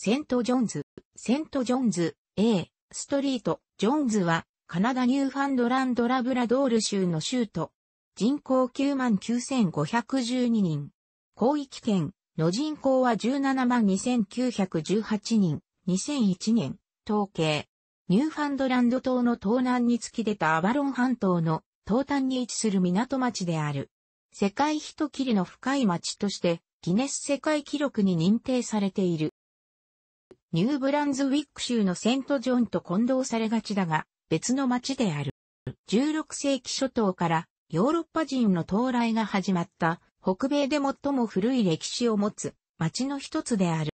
セント・ジョンズ、セント・ジョンズ、A、ストリート、ジョンズは、カナダ・ニューファンドランド・ラブラドール州の州都。人口99,512人。広域圏の人口は172,918人。2001年、統計。ニューファンドランド島の東南に突き出たアバロン半島の東端に位置する港町である。世界一切りの深い町として、ギネス世界記録に認定されている。ニューブランズウィック州のセントジョンと混同されがちだが、別の町である。16世紀初頭からヨーロッパ人の到来が始まった北米で最も古い歴史を持つ町の一つである。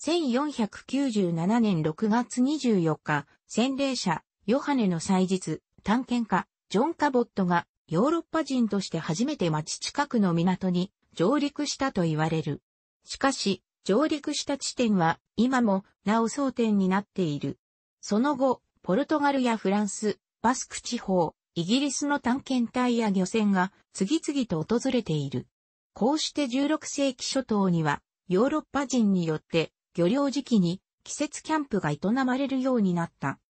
1497年6月24日、洗礼者、ヨハネの祭日、探検家、ジョン・カボットがヨーロッパ人として初めて町近くの港に上陸したと言われる。しかし、上陸した地点は今もなお争点になっている。その後、ポルトガルやフランス、バスク地方、イギリスの探検隊や漁船が次々と訪れている。こうして16世紀初頭にはヨーロッパ人によって漁業時期に季節キャンプが営まれるようになった。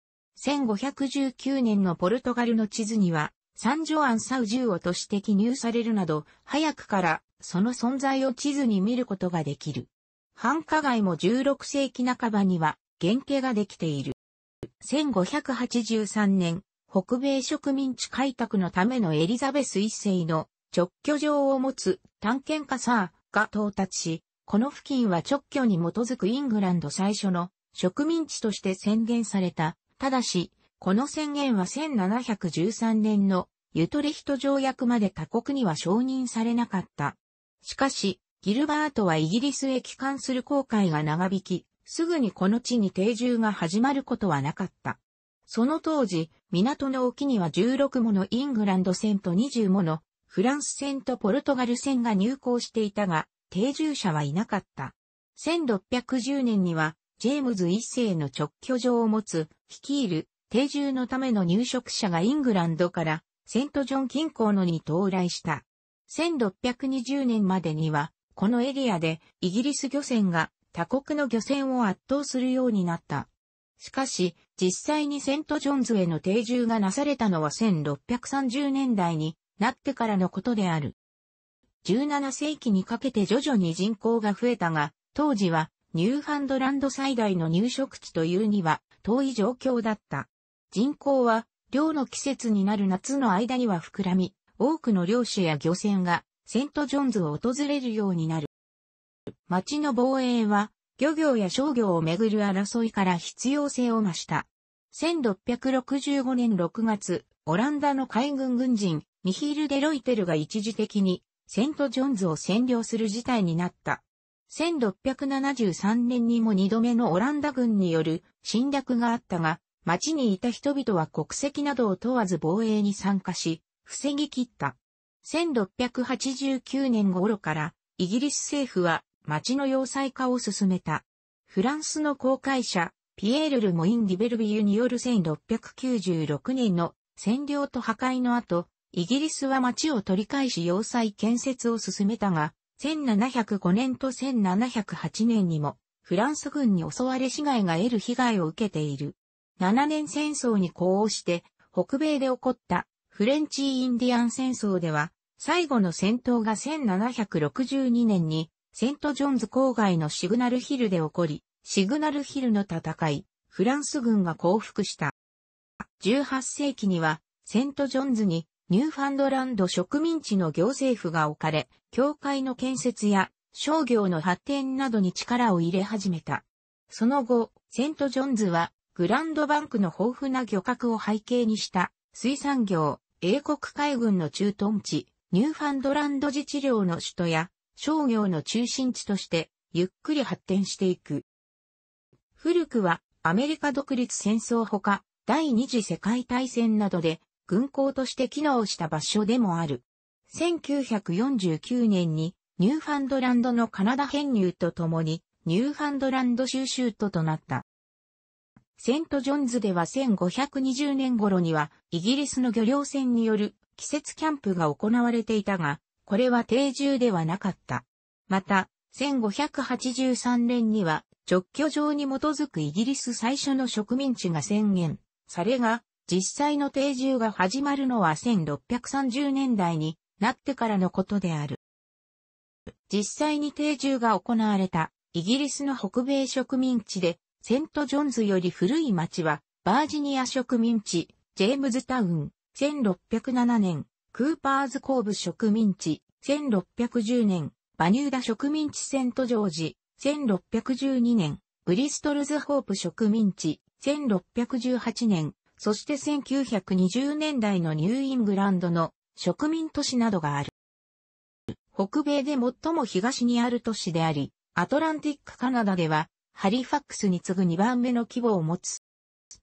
1519年のポルトガルの地図にはサンジョアン・サウジュオとして記入されるなど早くからその存在を地図に見ることができる。繁華街も16世紀半ばには原型ができている。1583年、北米植民地開拓のためのエリザベス一世の直居場を持つ探検家サーが到達し、この付近は直居に基づくイングランド最初の植民地として宣言された。ただし、この宣言は1713年のユトレヒト条約まで他国には承認されなかった。しかし、ギルバートはイギリスへ帰還する航海が長引き、すぐにこの地に定住が始まることはなかった。その当時、港の沖には16ものイングランド船と20ものフランス船とポルトガル船が入港していたが、定住者はいなかった。1610年には、ジェームズ一世の直居場を持つ、率いる定住のための入植者がイングランドからセントジョン近郊のに到来した。1620年までにはこのエリアでイギリス漁船が他国の漁船を圧倒するようになった。しかし、実際にセントジョンズへの定住がなされたのは1630年代になってからのことである。17世紀にかけて徐々に人口が増えたが、当時はニューハンドランド最大の入植地というには遠い状況だった。人口は漁の季節になる夏の間には膨らみ、多くの漁師や漁船がセントジョンズを訪れるようになる。町の防衛は、漁業や商業をめぐる争いから必要性を増した。1665年6月、オランダの海軍軍人、ミヒール・デロイテルが一時的に、セントジョンズを占領する事態になった。1673年にも2度目のオランダ軍による侵略があったが、町にいた人々は国籍などを問わず防衛に参加し、防ぎ切った。1689年頃からイギリス政府は町の要塞化を進めた。フランスの航海者、ピエール・ルモイン・ディベルビユによる1696年の占領と破壊の後、イギリスは町を取り返し要塞建設を進めたが、1705年と1708年にもフランス軍に襲われ死害が得る被害を受けている。7年戦争に呼応して北米で起こったフレンチインディアン戦争では、最後の戦闘が1762年に、セントジョンズ郊外のシグナルヒルで起こり、シグナルヒルの戦い、フランス軍が降伏した。18世紀には、セントジョンズにニューファンドランド植民地の行政府が置かれ、教会の建設や商業の発展などに力を入れ始めた。その後、セントジョンズはグランドバンクの豊富な漁獲を背景にした水産業、英国海軍の駐屯地、ニューファンドランド自治領の首都や商業の中心地としてゆっくり発展していく。古くはアメリカ独立戦争ほか第二次世界大戦などで軍港として機能した場所でもある。1949年にニューファンドランドのカナダ編入とともにニューファンドランド州州都となった。セントジョンズでは1520年頃には、イギリスの漁業船による季節キャンプが行われていたが、これは定住ではなかった。また、1583年には、直居場に基づくイギリス最初の植民地が宣言されが、実際の定住が始まるのは1630年代になってからのことである。実際に定住が行われたイギリスの北米植民地でセントジョンズより古い町は、バージニア植民地、ジェームズタウン、1607年、クーパーズコーブ植民地、1610年、バニューダ植民地セントジョージ、1612年、ブリストルズホープ植民地、1618年、そして1920年代のニューイングランドの植民都市などがある。北米で最も東にある都市であり、アトランティックカナダではハリファックスに次ぐ2番目の規模を持つ。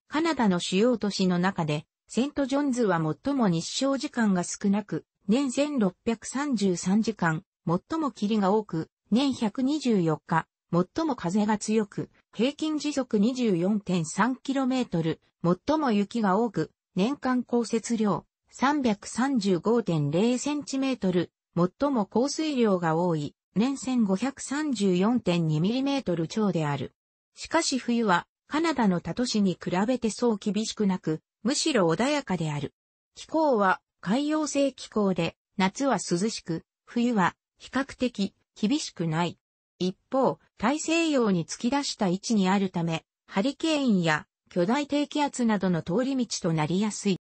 カナダの主要都市の中で、セントジョンズは最も日照時間が少なく、年1633時間、最も霧が多く、年124日、最も風が強く、平均時速 24.3km、最も雪が多く、年間降雪量 335.0cm、最も降水量が多い、年 1534.2mm 超である。しかし冬はカナダの他都市に比べてそう厳しくなく、むしろ穏やかである。気候は海洋性気候で、夏は涼しく、冬は比較的厳しくない。一方、大西洋に突き出した位置にあるため、ハリケーンや巨大低気圧などの通り道となりやすい。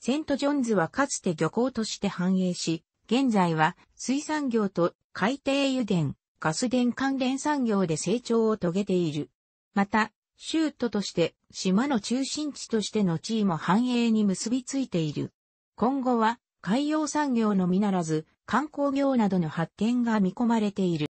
セントジョンズはかつて漁港として繁栄し、現在は水産業と海底油田、ガス田関連産業で成長を遂げている。また、州都として島の中心地としての地位も繁栄に結びついている。今後は海洋産業のみならず観光業などの発展が見込まれている。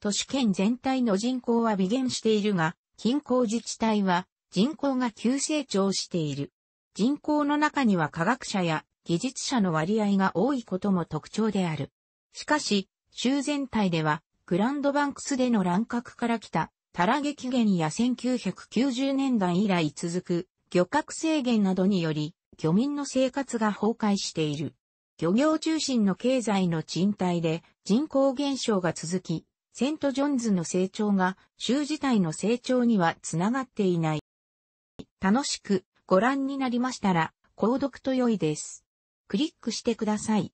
都市圏全体の人口は微減しているが、近郊自治体は人口が急成長している。人口の中には科学者や技術者の割合が多いことも特徴である。しかし、州全体では、グランドバンクスでの乱獲から来た、タラ激減や1990年代以来続く、漁獲制限などにより、漁民の生活が崩壊している。漁業中心の経済の賃貸で人口減少が続き、セントジョンズの成長が州自体の成長にはつながっていない。楽しくご覧になりましたら、購読と良いです。クリックしてください。